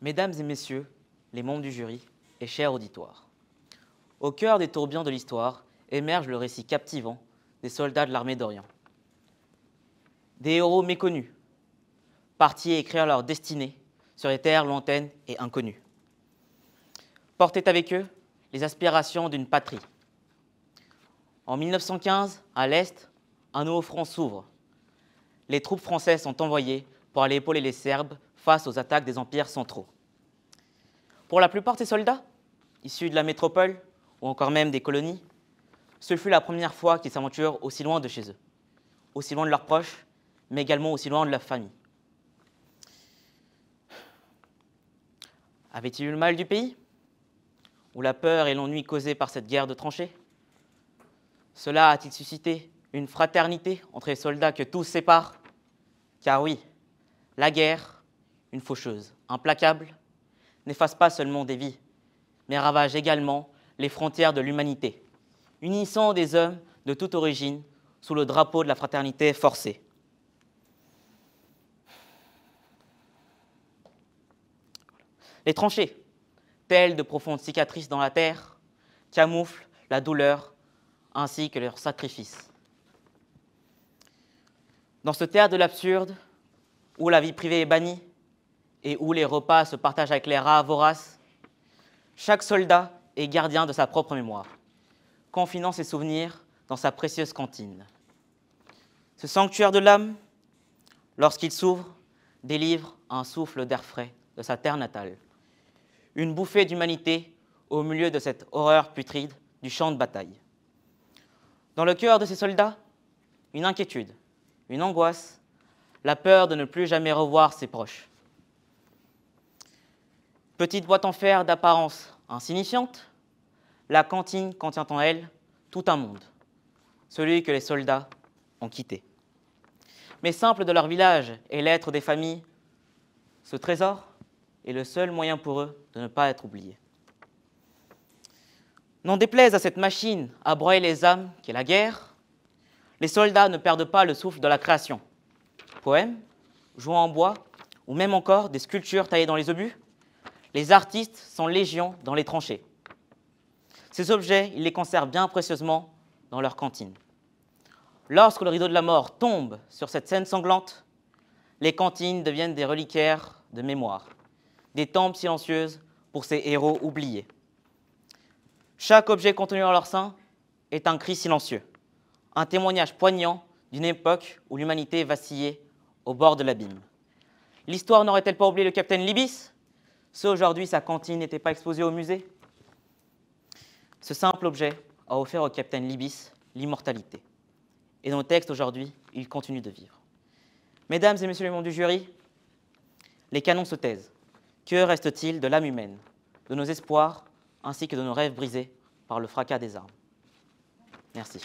Mesdames et messieurs, les membres du jury et chers auditoires, au cœur des tourbillons de l'histoire émerge le récit captivant des soldats de l'armée d'Orient. Des héros méconnus, partis écrire leur destinée sur les terres lointaines et inconnues. Portaient avec eux les aspirations d'une patrie. En 1915, à l'Est, un nouveau front s'ouvre. Les troupes françaises sont envoyées pour aller épauler les Serbes face aux attaques des empires centraux. Pour la plupart de ces soldats, issus de la métropole ou encore même des colonies, ce fut la première fois qu'ils s'aventurent aussi loin de chez eux, aussi loin de leurs proches, mais également aussi loin de leur famille. Avaient-ils eu le mal du pays Ou la peur et l'ennui causés par cette guerre de tranchées Cela a-t-il suscité une fraternité entre les soldats que tous séparent Car oui, la guerre, une faucheuse, implacable, n'efface pas seulement des vies, mais ravage également les frontières de l'humanité, unissant des hommes de toute origine sous le drapeau de la fraternité forcée. Les tranchées, telles de profondes cicatrices dans la terre, camouflent la douleur ainsi que leurs sacrifices. Dans ce théâtre de l'absurde, où la vie privée est bannie, et où les repas se partagent avec les rats voraces. Chaque soldat est gardien de sa propre mémoire, confinant ses souvenirs dans sa précieuse cantine. Ce sanctuaire de l'âme, lorsqu'il s'ouvre, délivre un souffle d'air frais de sa terre natale, une bouffée d'humanité au milieu de cette horreur putride du champ de bataille. Dans le cœur de ces soldats, une inquiétude, une angoisse, la peur de ne plus jamais revoir ses proches. Petite boîte en fer d'apparence insignifiante, la cantine contient en elle tout un monde, celui que les soldats ont quitté. Mais simple de leur village et l'être des familles, ce trésor est le seul moyen pour eux de ne pas être oubliés. N'en déplaise à cette machine à broyer les âmes qu'est la guerre, les soldats ne perdent pas le souffle de la création. Poèmes, jouets en bois, ou même encore des sculptures taillées dans les obus, les artistes sont légions dans les tranchées. Ces objets, ils les conservent bien précieusement dans leurs cantines. Lorsque le rideau de la mort tombe sur cette scène sanglante, les cantines deviennent des reliquaires de mémoire, des temples silencieuses pour ces héros oubliés. Chaque objet contenu dans leur sein est un cri silencieux, un témoignage poignant d'une époque où l'humanité vacillait au bord de l'abîme. L'histoire n'aurait-elle pas oublié le capitaine Libis si aujourd'hui sa cantine n'était pas exposée au musée Ce simple objet a offert au capitaine Libis l'immortalité. Et dans le texte aujourd'hui, il continue de vivre. Mesdames et messieurs les membres du jury, les canons se taisent. Que reste-t-il de l'âme humaine, de nos espoirs, ainsi que de nos rêves brisés par le fracas des armes Merci.